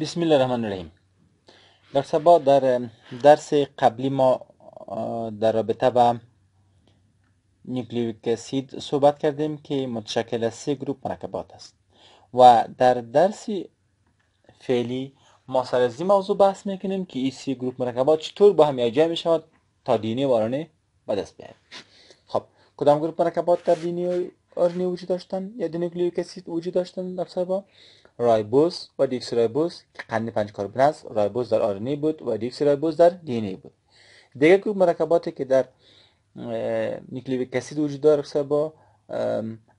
بسم الله الرحمن الرحیم در سبا در درس قبلی ما در رابطه به نیوکلیویک اسید صحبت کردیم که متشکل از سه گروپ مرکبات است و در درس فعلی ما سر از این موضوع بحث میکنیم که این سه گروپ مرکبات چطور با هم یکجا میشود تا دینی وارانه به دست خب کدام گروه مرکبات در دینی آرنی وجود داشتن یا دینوکلیویک اسید وجود داشتن در سبا رایبوز و دیکسی که قند پنج کربن است رایبوز در آرنی بود و دیکسی بوز در دی بود دیگه گروه مرکباتی که در نیکلیویک کسید وجود داره با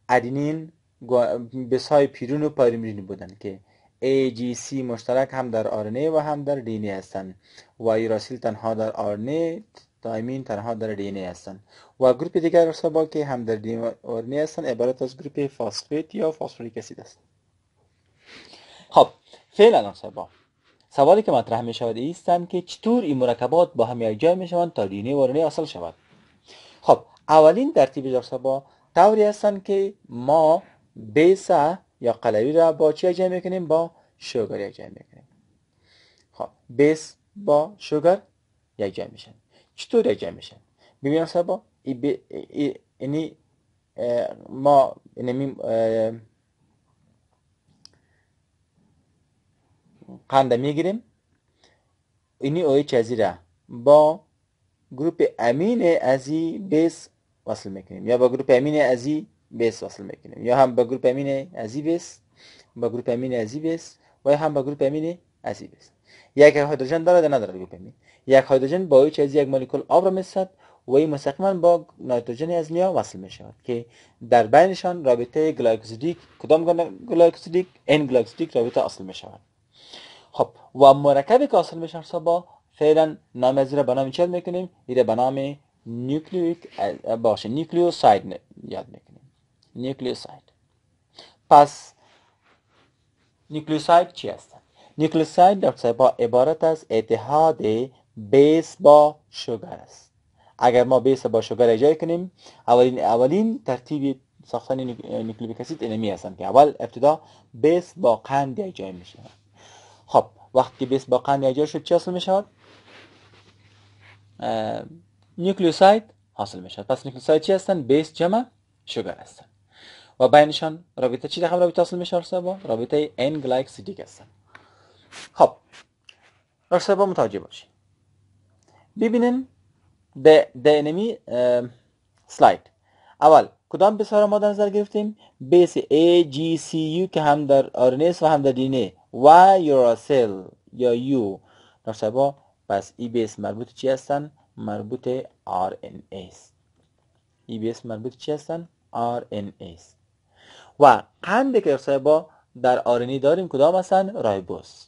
ادینین به های پیرون و پاریمرین بودن که سی مشترک هم در آرنه و هم در دی دینه هستند و ایراسیل تنها در آرنه تایمین تنها در دی دینه هستند و گروه دیگر با که هم در دینه آرنه هستند عبارت از گروه فاسفیت یا فاسفوریک اسید است خب فعلا سبا سوالی که مطرح می شود ایستند که چطور این مرکبات با هم جای می شوند تا دینه ورنه اصل شود خب اولین ترتیب جاسبا طوری هستند که ما بیسه یا قلوی را با چی جمع میکنیم با شوگر یک جمع میکنیم خب بیس با شوگر یک جمع میشن چطور یک جمع میشن ببینیم سبا اینی یعنی، ما یعنی قنده میگیریم اینی اوی چزیره با گروپ امین ازی بیس وصل میکنیم یا با گروپ امین ازی بیس وصل میکنیم یا هم با گروپ امین ازی بیس با گروپ امین ازی بیس و یا هم با گروپ امین ازی بیس یک هایدروژن دارد ندارد گروپ امین یک هیدروژن با یک از یک مولکول آب را میسد و این مستقیما با نایتروژن نیا وصل می شود که در بینشان رابطه گلایکوزیدیک کدام گلایکوزیدیک ان گلایکوزیدیک رابطه اصل می شود خب و مرکبی که حاصل میشه با فعلا نام از را به نام چیز میکنیم ایره به نام نیوکلیویک باشه نیوکلیوساید یاد میکنیم نیوکلیوساید پس نیوکلیوساید چی هستن نیوکلیوساید دکتر با عبارت از اتحاد بیس با شگر است اگر ما بیس با شوگر اجرا کنیم اولین اولین ترتیب ساختن نیوکلیویک اسید اینمی که اول ابتدا بیس با قند اجرا میشه خب وقتی بیس با قند یکجا شد چی حاصل میشود؟ شود حاصل میشود. پس نیوکلیوساید چی هستن بیس جمع شوگر هستند. و بینشان رابطه چی دخم رابطه حاصل میشه رابطه ان گلایکسیدیک هستن خب ارسه با متوجه باشی ببینین به دینمی سلاید اول کدام بیس ما در نظر گرفتیم بیس ای، جی، سی، یو که هم در آرنیس و هم در دینه و یوراسل یا یو ناشبا پس ای مربوط چی هستن؟ مربوط ایس ای بیس مربوط چی هستن؟ ایس و قندی که با در ای داریم کدام هستن؟ رایبوس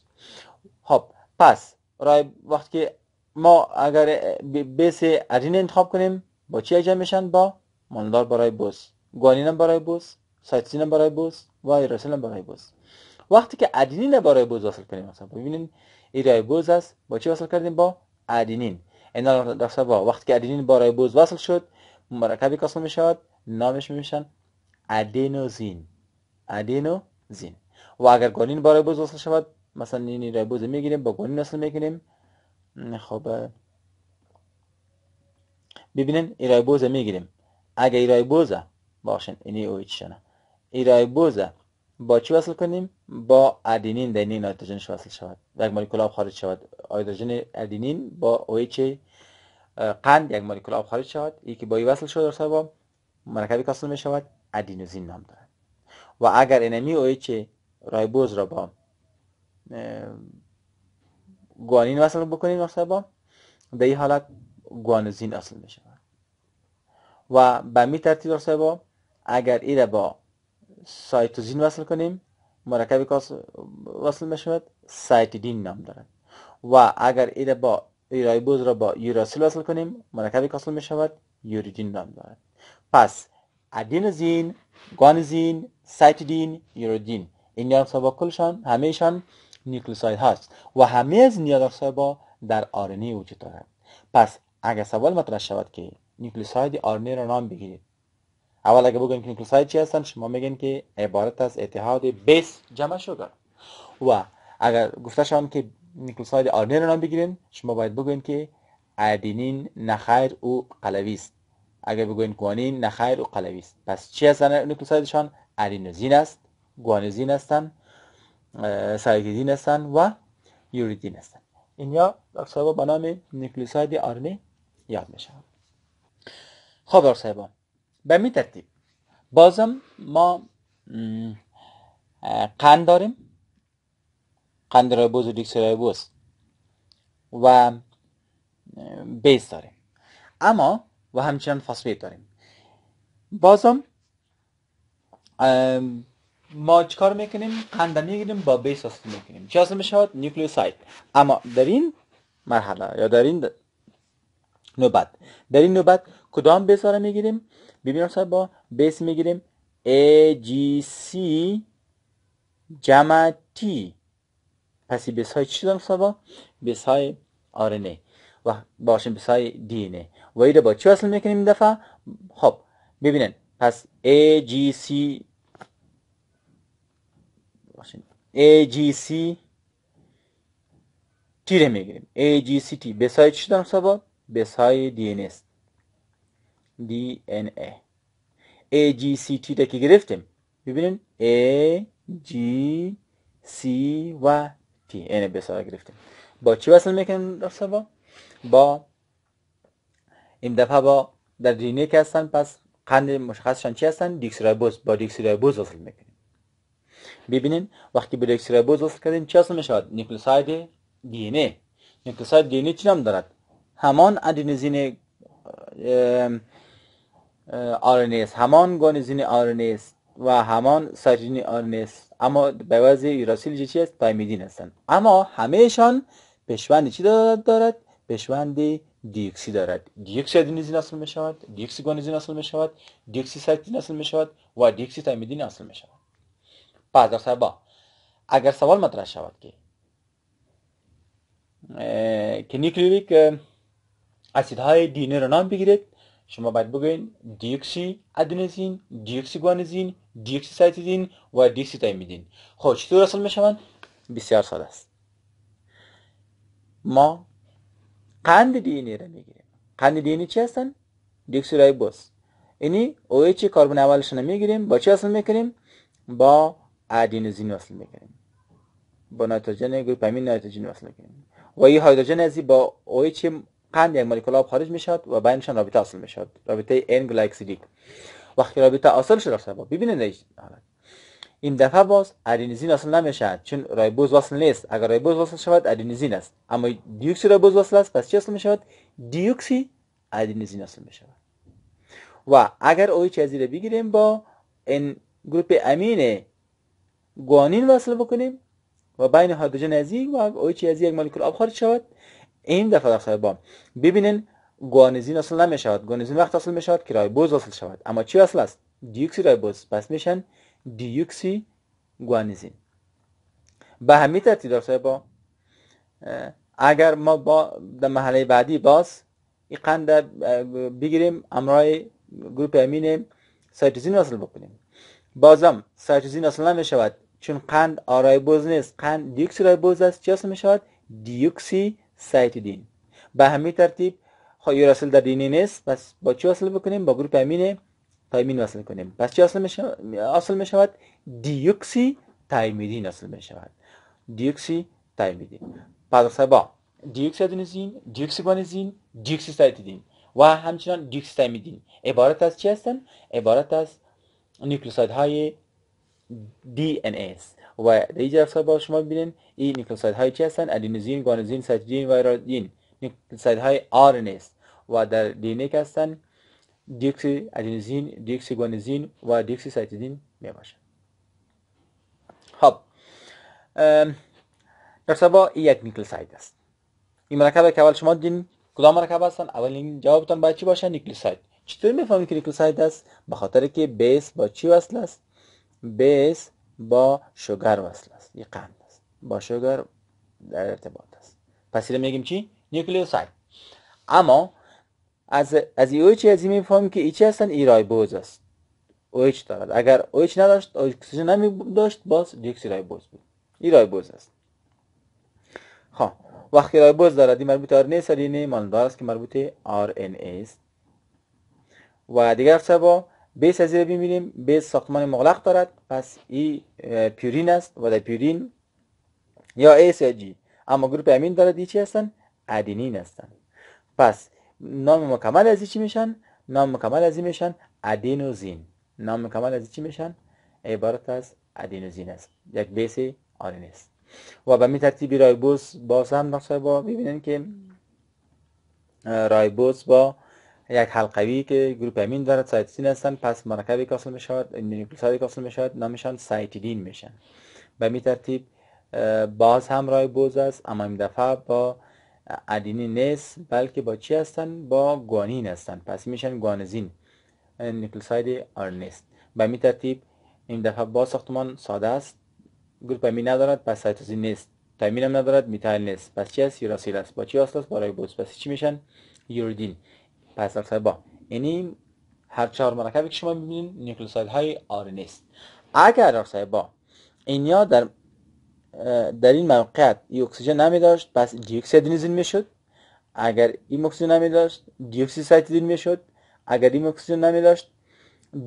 خب پس رای وقتی که ما اگر بیس ارین انتخاب کنیم با چی اجام میشن؟ با ماندار برای بوس گوانین برای بوس سایتسین برای بوس و ایرسل برای بوس وقتی که ادینین با رایبوز وصل کنیم مثلا ببینید این است با چی وصل کردیم با ادینین اینا با وقتی که ادینین با رایبوز وصل شد مرکبی که می شود نامش میشن ادینوزین ادینوزین و اگر گانین با رایبوز وصل شود مثلا این رایبوز میگیریم با گونین وصل میکنیم خب ببینین این رایبوز میگیریم اگر این رایبوز باشین اینی او شنه با چی وصل کنیم با ادینین دینین ایدرجنش وصل شود یک مولکول آب خارج شود هیدروژن ادینین با اچ قند یک مولکول آب خارج شود یکی با ای وصل شد در با مرکبی کاسل می شود ادینوزین نام دارد و اگر انمی اچ رایبوز را با گوانین وصل بکنیم در سبب در این حالت گوانوزین اصل می شود و به می ترتیب در با اگر ای با سایتوزین وصل کنیم مرکبی که وصل میشود سایتیدین نام دارد و اگر ایده با بوز را با یوراسیل وصل کنیم مرکب که می شود یوریدین نام دارد پس ادینوزین گوانزین سایتیدین یوریدین این یادافزا با کلشان همهشان نیکلوساید هست و همه از این با در آرنی وجود دارد پس اگر سوال مطرح شود که نیکلوساید آرنی را نام بگیرید اول اگه بگویم که چی هستن شما میگین که عبارت از اتحاد بیس جمع شده. و اگر گفته شان که نیکلوساید آرنین رو نام بگیرین شما باید بگوین که ادینین نخیر و قلوی است اگر بگوین گوانین نخیر و قلوی است پس چی هستن شان ادینوزین است گوانوزین هستن زین هستن و یوریدین هستن یا دکتر به نام نیکلوساید آرنی یاد میشن خب دکتر به می ترتیب بازم ما قند داریم قند بوز و بوز، و بیس داریم اما و همچنان فاصلیت داریم بازم ما چکار میکنیم قنده میگیریم با بیس وصل میکنیم چی اسمش میشود نیوکلیوساید اما در این مرحله یا در این نوبت در این نوبت کدام بیس را میگیریم ببینیم صاحب با بیس میگیریم C جمع T پس بیس های چی دارم صاحب بیس های آرنه و باشیم بیس های دی نه و ایده با چی وصل میکنیم این دفعه خب ببینن پس A, G, A, باشین C تی رو میگیریم T بیس های چی دارم صاحب بیس های دی DNA ان ای ای که گرفتیم ببینین A G C و تی این گرفتیم با چی وصل میکنیم دسته با با این دفعه با در دینه که هستن پس قند مشخصشان چی هستن دیکسرابوز با دیکسرابوز وصل میکنیم ببینین وقتی به دیکسرابوز وصل کردیم چی هستن میشود نیکلوساید دی نیکلوساید دی چی نام دارد همان ادینزین آرنیس همان گانزین آرنیس و همان سرجین آرنیس اما به وضع یوراسیل چی است پایمیدین هستند اما همهشان پشوند چی دارد پشوند دیکسی دارد دیکسی ادینیزین نسل می شود دیکسی گانیزین اصل می شود دیکسی سایتین اصل می شود و دیکسی تایمیدین نسل می شود پادر صاحبا اگر سوال مطرح شود که که نیکلیویک اسیدهای دینه رو نام بگیرید شما باید بگوین دیوکسی ادنزین دیوکسی گوانزین دیوکسی سایتیدین و دیوکسی تایمیدین خب چطور اصل میشون بسیار ساده است ما قند دی این را میگیریم قند دینی چی هستن دیوکسی رایبوز اینی اچ کربن اولش میگیریم با چی اصل میکنیم با ادینوزین اصل میکنیم با نایتروژن گروپ امین میکنیم و این هیدروژن ازی با او قند یک مولکول آب خارج میشد و بینشان رابطه اصل میشد رابطه n گلایکسیدیک وقتی رابطه اصل شد رفته ببینید این دفعه باز ادنوزین اصل نمیشد چون رایبوز وصل نیست اگر رایبوز وصل شود ادنوزین است اما دیوکسی رایبوز وصل است پس چی اصل میشود دیوکسی ادنوزین اصل میشود و اگر اوی چیزی رو بگیریم با این گروپ امین گوانین وصل بکنیم و بین هایدروژن ازی و اوی چیزی یک مولکول آب خارج شود این دفعه در صاحب بام ببینین گوانزین اصل نمیشود گوانزین وقت اصل میشود که بوز اصل شود اما چی اصل است دیوکسی رایبوز پس میشن دیوکسی گوانزین به همین ترتیب در صاحب اگر ما با در محله بعدی باز این قند بگیریم امرای گروپ امین سایتوزین اصل بکنیم بازم سایتوزین اصلا نمیشود چون قند آرایبوز نیست قند دیوکسی رایبوز است چی اصل می دیوکسی دین. به همین ترتیب خواهی خب، رسل در دینی نیست پس با چی اصل بکنیم با گروپ امین تایمین وصل کنیم پس چی اصل می اصل می شود دیوکسی تایمیدین اصل می شود دیوکسی تایمیدین پس دیوکسی ادنزین دیوکسی گوانزین دیوکسی دین. و همچنان دیوکسی تایمیدین عبارت از چی هستن عبارت از دی های ایست و در اینجا شما ببینید این نیکلوساید های چی هستن ادینوزین گوانوزین سایتوزین و ایرادین نیکلوساید های آر نیست و در که هستن دیکسی ادینوزین دیکسی گوانوزین و دیکسی سایتوزین می باشن خب در این یک نیکلوساید است این مرکب که اول شما دین کدام مرکب هستن اول این جوابتان باید چی باشه نیکلوساید چطور میفهمید که نیکلوساید است به خاطر که بیس با چی وصل است بیس با شگر وصل است یه قند است با شگر در ارتباط است پس اینو میگیم چی نیوکلیوساید اما از از ایوچ از میفهمیم که ایچ هستن رایبوز است اوچ دارد اگر اوچ نداشت اکسیژن نمی داشت باز دیوکسی رایبوز بود رایبوز است خب وقتی رایبوز دارد این مربوط آر نیست این است که مربوط آر است و دیگر سبا از سزیره ببینیم بیس ساختمان مغلق دارد پس ای پیورین است و در پیورین یا ایس یا جی اما گروپ امین دارد ای چی هستن؟ ادینین هستن پس نام مکمل از ای چی میشن؟ نام مکمل از این میشن ادینوزین نام مکمل از چی میشن عبارت از ادینوزین است یک بیس آرین است و به می ترتیب رایبوز باز هم نقصه با میبینن که رایبوز با یک حلقوی که گروپ امین دارد سایتوسین هستن پس مرکبی کاسل می شود نیوکلیسیدی کاسل می شود نامشان سایتیدین میشن به می ترتیب باز هم رای بوز است اما این دفعه با ادینین نیست بلکه با چی هستن با گوانین هستن پس میشن گوانزین آر نیست به می ترتیب این دفعه با ساختمان ساده است گروپ امین ندارد پس سایتوسین نیست تامین هم ندارد میتایل نیست پس چی است یوراسیل است با چی است با رای بوز پس چی میشن یوردین پس یعنی هر چهار مرکبی که شما میبینید نیوکلئوساید های ان است اگر با، اینیا در در این موقعیت ای اکسیژن نمی پس دی اکسید می میشد اگر این اکسیژن نمی داشت دی می میشد اگر این اکسیژن نمی داشت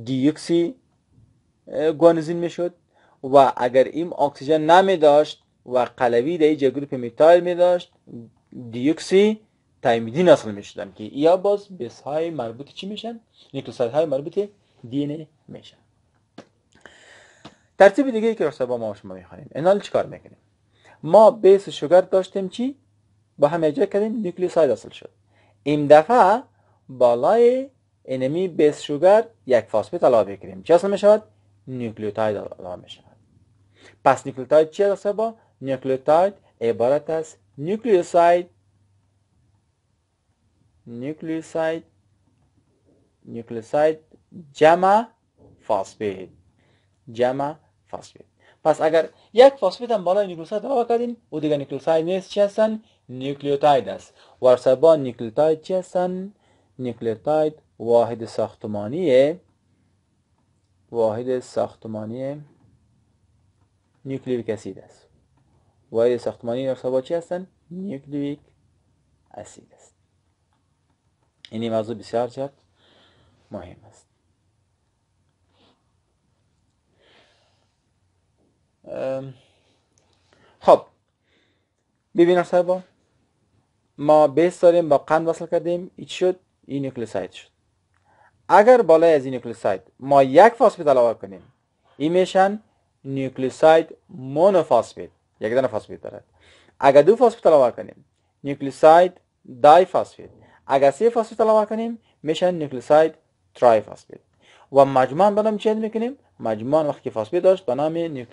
دی اکسی گوانزین میشد و اگر این اکسیژن نمی و قلوی در این گروپ میتایل می داشت دیوکسی تایمیدی نسل میشدن که یا باز بیس های مربوط چی میشن نیکلوساید های مربوط دینه میشن ترتیب دیگه ای که با ما شما میخوانیم انال چیکار میکنیم ما بیس شوگر داشتیم چی با هم اجرا کردیم نیکلوساید اصل شد این دفعه بالای انمی بیس شوگر یک فاسپیت علاوه کردیم چی اصل میشود نیکلوتاید علاوه میشود پس نیکلوتاید چی اصل با نیکلوتاید؟ عبارت از نیکلوسایت nucleoside nucleoside جمع فاسفید جمع فاسفید پس اگر یک فسفید هم بالای نیوکلوساید دوا کردین او دیگه نیوکلوساید نیست چی هستن نیوکلیوتاید است ورسه با نیوکلیوتاید چی هستن نیوکلیوتاید واحد ساختمانی واحد ساختمانی نیوکلیویک اسید است واحد ساختمانی ارتباط چی هستن نیوکلیویک اسید است این موضوع بسیار جد مهم است خب ببینم صاحبا ما بیس داریم با قند وصل کردیم ایچ شد این نوکلوساید شد اگر بالای از این ما یک فاسفید علاوه کنیم این میشن نیوکلیوساید مونوفاسفید یک دن فاسفید دارد اگر دو فاسفید علاوه کنیم نیوکلیوساید دای فاسفید اگر سه فسفید علاوه کنیم میشه نیکلساید، ترای و مجموعا بنام چند میکنیم مجموعا وقتی فسفید داشت به نام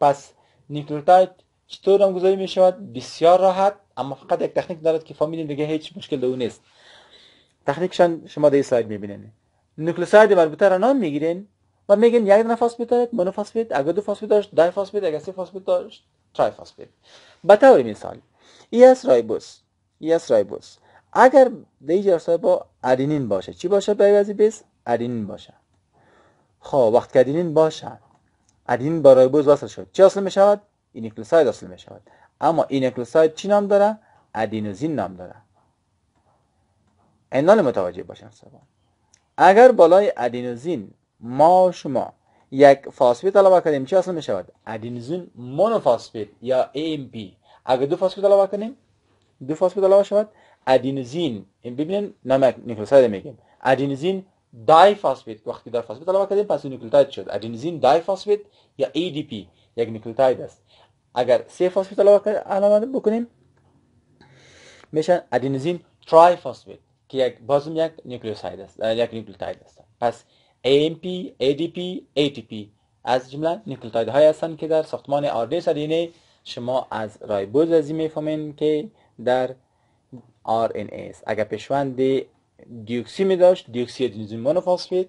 پس نیوکلوتاید چطور هم گذاری می شود بسیار راحت اما فقط یک تکنیک دارد که فامیلین دیگه هیچ مشکل دو نیست تکنیکشان شما در سلاید میبینین نوکلوساید مربوطه را نام میگیرین و میگین یک دونه فسفید دارد منو اگر دو فسفید داشت دای فسفید اگر سه فسفید داشت ترای فسفید به طور مثال ای اس رایبوس ای اس رایبوس اگر دیجی ای با ادینین باشه چی باشه به بیس ادینین باشه خب وقت که ادینین باشه ادینین با رایبوز وصل شد چی اصل می شود این میشود می شود اما این چی نام داره ادینوزین نام داره انال متوجه باشن سبا اگر بالای ادینوزین ما شما یک فاسفیت علاوه کنیم چی اصل می شود ادینوزین مونوفاسفیت یا AMP اگر دو فاسفیت علاوه کنیم دو فاسفیت علاوه شود ادینوزین این ببینن نام نیکلوساید میگیم ادینزین دای فاسفیت وقتی در فاسفیت علاوه کردیم پس نیکلوتاید شد ادینزین دای فاسفیت یا ADP یک نیکلوتاید است اگر سه فاسفیت علاوه بکنیم میشن ادینزین ترای فاسفیت که یک بازم یک نیکلوساید است یک نیکلوتاید است پس AMP ADP ATP از جمله نیکلوتاید های هستند که در ساختمان دی شما از رایبوز از میفهمین که در ایس اگر پیشوند دیوکسی می داشت دیوکسی ادینوزین فاسفید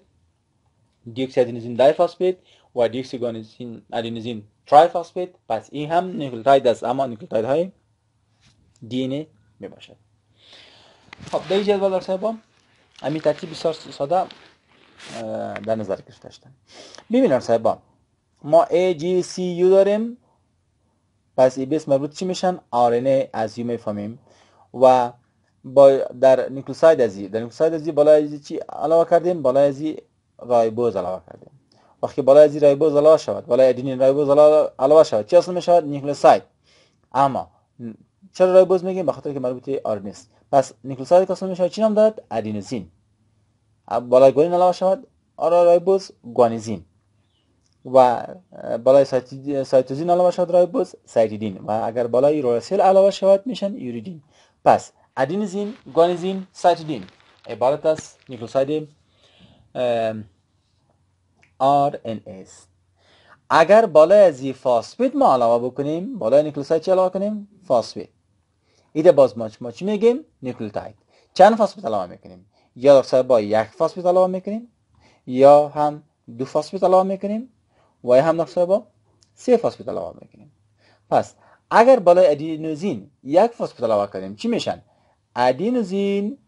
دیوکسی ادینوزین فاسفید و دیوکسی گانوزین ترای فاسفید پس این هم نیکلتاید است اما نیکلتاید های دی می باشد خب در جدول در همین ترتیب بسیار ساده در نظر گرفته شدن ببینم صاحبان ما U داریم پس ای بیس مربوط چی میشن؟ RNA از یو میفهمیم و با در نیکلوساید ازی در نیکلوساید ازی بالای ازی چی علاوه کردیم بالای ازی رایبوز علاوه کردیم وقتی بالای ازی رایبوز علاوه شود بالا ادینین رایبوز علاوه شود چی اصل می شود نیکلوساید اما چرا رایبوز میگیم به خاطر که مربوط آر پس نیکلوساید اصل می چی نام داد ادینوزین بالای گوانین علاوه شود آرا رایبوز گوانیزین و بالای سایتوزین علاوه شود رایبوز سایتیدین و اگر بالای رورسیل علاوه شود میشن یوریدین پس ادینزین گوانزین سایتیدین عبارت از نیکلوساید اس اگر بالای از فاسفید ما علاوه بکنیم بالای نیکلوساید چه علاوه کنیم فاسفید ایده باز ما چی میگیم نیکلوتاید چند فاسفید علاوه میکنیم یا دکتر با یک فاسفید علاوه میکنیم یا هم دو فاسفید علاوه میکنیم و یا هم دکتر با سه فاسفید علاوه میکنیم پس اگر بالای ادینوزین یک فسفات علاوه کنیم چی میشن ادینوزین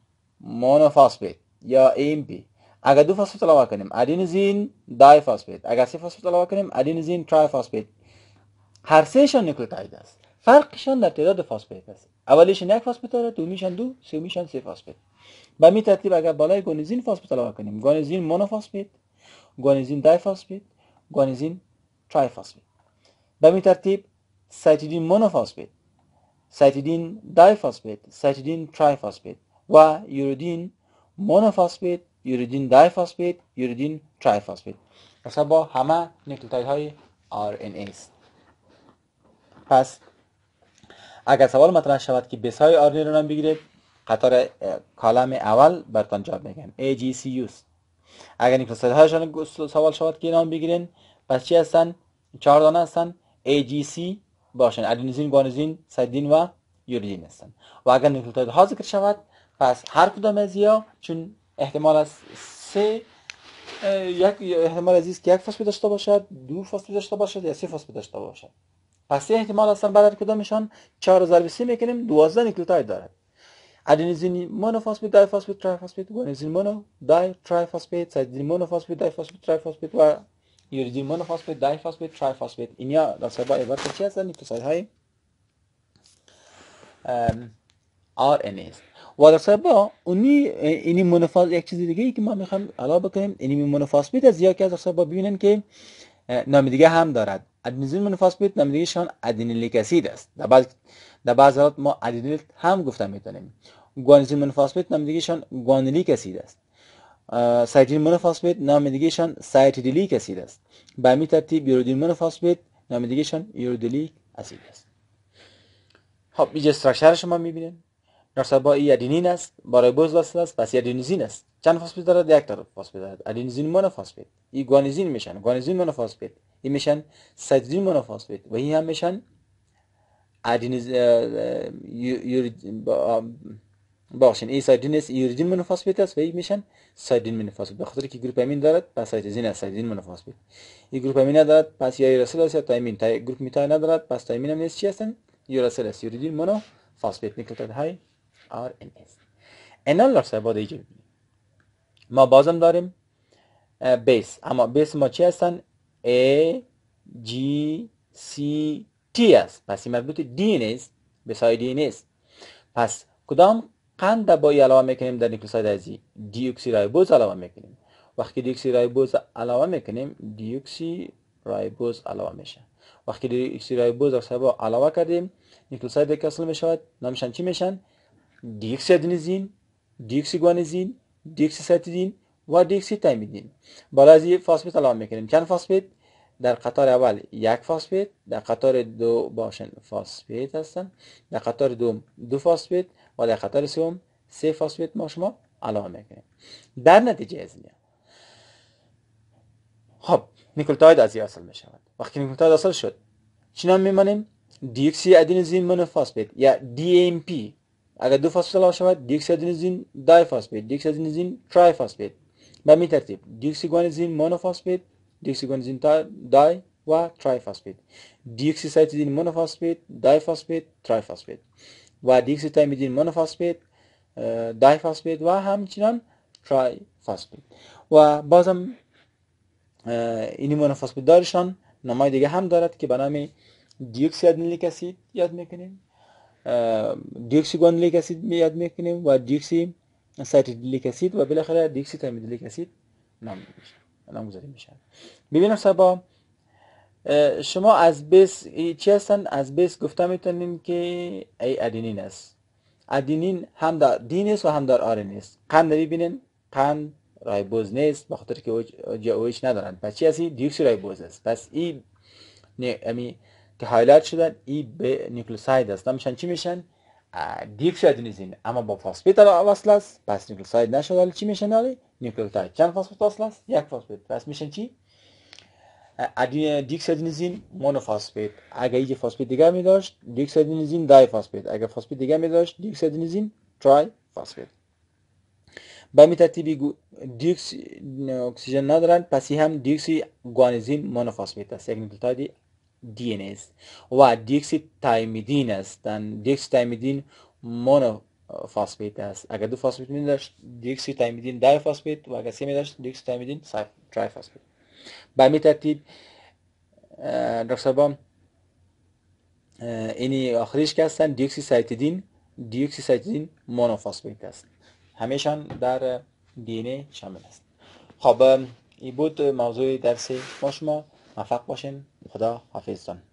مونوفسفات یا پی اگر دو فسفات علاوه کنیم ادینوزین دای اگر سه فسفات علاوه کنیم ادینوزین تری هر سهشان نوکلئوتید است فرقشان در تعداد فسفات است اولیشان یک فسفات دارد دومیشان دو سومیشان سه فسفات به می ترتیب اگر بالای گونیزین فسفات علاوه کنیم گونیزین مونوفسفات گونیزین دای فسفات گونیزین تری به می ترتیب سایتیدین مونوفاسفیت سایتیدین دایفاسفیت سایتیدین ترایفاسفیت و یوریدین مونوفاسفیت یوریدین دایفاسفیت یوریدین ترایفاسفیت مثلا با همه نیکلوتاید های RNA است پس اگر سوال مطرح شود که بیس های آرنی رو نام بگیرید قطار کالم اول برتان جواب جی سی است اگر نیکلوساید سوال شود که نام بگیرین پس چی هستن؟ چهار دانه هستن سی باشند ادنوزین گوانوزین سایدین و یوریدین هستن و اگر نوکلوتاید ها ذکر شود پس هر کدام از یا چون احتمال از سه یک احتمال از که یک فسفه داشته باشد دو فسفه داشته باشد یا سه فسفه داشته باشد پس سه احتمال هستن بعد از کدامشان 4 ضرب 3 میکنیم 12 نوکلوتاید دارد ادنوزین مونوفسفات دای فسفات تری فسفات گوانوزین مونو دای تری سایدین سیدین مونوفسفات دای فسفات تری فسفات و یوریدین فاسفیت دای فاسفیت تری فاسفیت اینیا در با عبارت چی هستن اقتصاد های آر این است و در با اونی اینی منفاس یک چیزی دیگه ای که ما میخوام علا بکنیم اینی فاسفیت از یا که در با ببینن که نام دیگه هم دارد مونو فاسفیت نام دیگه شان ادنیلیک اسید است در بعض در ما ادنیل هم گفته میتونیم گوانزین مونوفاسفات نام دیگه شان اسید است سایتیل مونوفاسفیت نام دیگهشان سایتیدیلیک اسید است به همین ترتیب یورودین مونوفاسفیت نام دیگهشان یورودیلیک اسید است خب اینجا استراکچر شما میبینید نرسبا ای ادینین است برای بوز وصل است پس ادینوزین است چند فاسفیت دارد یک تا فاسفیت دارد ادینوزین مونوفاسفید ای گوانیزین میشن گوانیزین مونوفاسفید این میشن سایتیدین مونوفاسفید و این هم میشن ادینوز یور باشین این سایدین است ایرجین منفاسبیت است و این میشن سایدین منفاسبیت به خاطر که گروپ امین دارد پس سایدین است سایدین منفاسبیت این گروپ امین ندارد پس یا رسل است یا تایمین تای گروپ میتای ندارد پس تایمین هم نیست چی هستن یا رسل است ایرجین منو فاسبیت نکلتد های آر ان اس انال لرسه با دیگه ما بازم داریم بیس اما بیس ما چی هستن A جی سی تی است پس این مربوط دین است به سایدین است پس کدام قند علاوه میکنیم در نیکلوساید دیوکسی رایبوز علاوه میکنیم وقتی دیوکسی رایبوز علاوه میکنیم دیوکسی رایبوز علاوه میشه وقتی دیوکسی رایبوز در سبا علاوه کردیم نیکلوساید کسل میشود نامشان چی میشن دیوکسی ادنیزین دیوکسی دیوکسی ساتیدین و دیوکسی تایمیدین بالا از فاسفیت علاوه میکنیم چند فاسفیت در قطار اول یک فاسفیت در قطار دو باشن فاسفیت هستن در قطار دوم دو فاسفیت و در خطر سوم سه فاسفیت ما شما علاقه میکنیم در نتیجه از این خب نیکلتاید از یه اصل میشود. وقتی نیکلتاید اصل شد چی نام میمانیم دیوکسی ادینزین مونوفسفات یا DMP اگر دو فسفات شود دیوکسی ادینزین دای فاسفیت دیوکسی ادینزین ترای فاسفیت به می ترتیب دیوکسی گوانزین مونوفسفات دیوکسی گوانزین دای و ترای فاسفیت دیوکسی سایتوزین مونوفسفات دای فاسفیت ترای فاسفیت و دیکستایمیدین دای دایفاسپید و همچنان ترای فاسپید. و بازم این مونوفاسفید دارشان نمای دیگه هم دارد که به نام دیوکسی ادنیلیک یاد میکنیم دیوکسی گوانلیک اسید یاد میکنیم و دیوکسی سایتیدلیک اسید و بالاخره دیوکسی تایمیدلیک اسید نام نامگذاری میشن ببینم سبا شما از بیس چی هستن از بیس گفته میتونین که ای ادینین است ادینین هم در دین است و هم در آره است قند ببینین قند رایبوز نیست به خاطر که جا اویش ندارن پس چی هستی دیوکسی رایبوز است پس ای امی که هایلایت شدن ای به نیکلوساید است نمیشن چی میشن دیوکسی ادینیزین اما با فاسفیت وصل است پس نیکلوساید نشد چی میشن نیکلوساید چند فاسپیت وصل است یک فاسپیت پس میشن چی ادین دیکسدینزین مونوفاسفیت اگه یه فاسفیت دیگه می داشت دیکسادینزین دای فاسفیت اگه فاسفیت دیگه می داشت دیکسادینزین تری فاسفیت با می ترتیبی دیکس اکسیژن ندارن پس هم دیکسی گوانزین مونوفاسفیت است یک نوکلئوتاید دی ان است و دیکسی تایمیدین است دیکس تایمیدین مونو فاسفیت است اگر دو فاسفیت می داشت دیکسی تایمیدین دای فاسفیت و اگر سه می داشت دیکس تایمیدین تری فاسفیت به می ترتیب اینی آخریش که هستن دیوکسی سایتیدین دیوکسی سایتیدین مونوفاسفیت هست همیشان در دینه شامل است خب این بود موضوع درس ما شما موفق باشین خدا حافظتان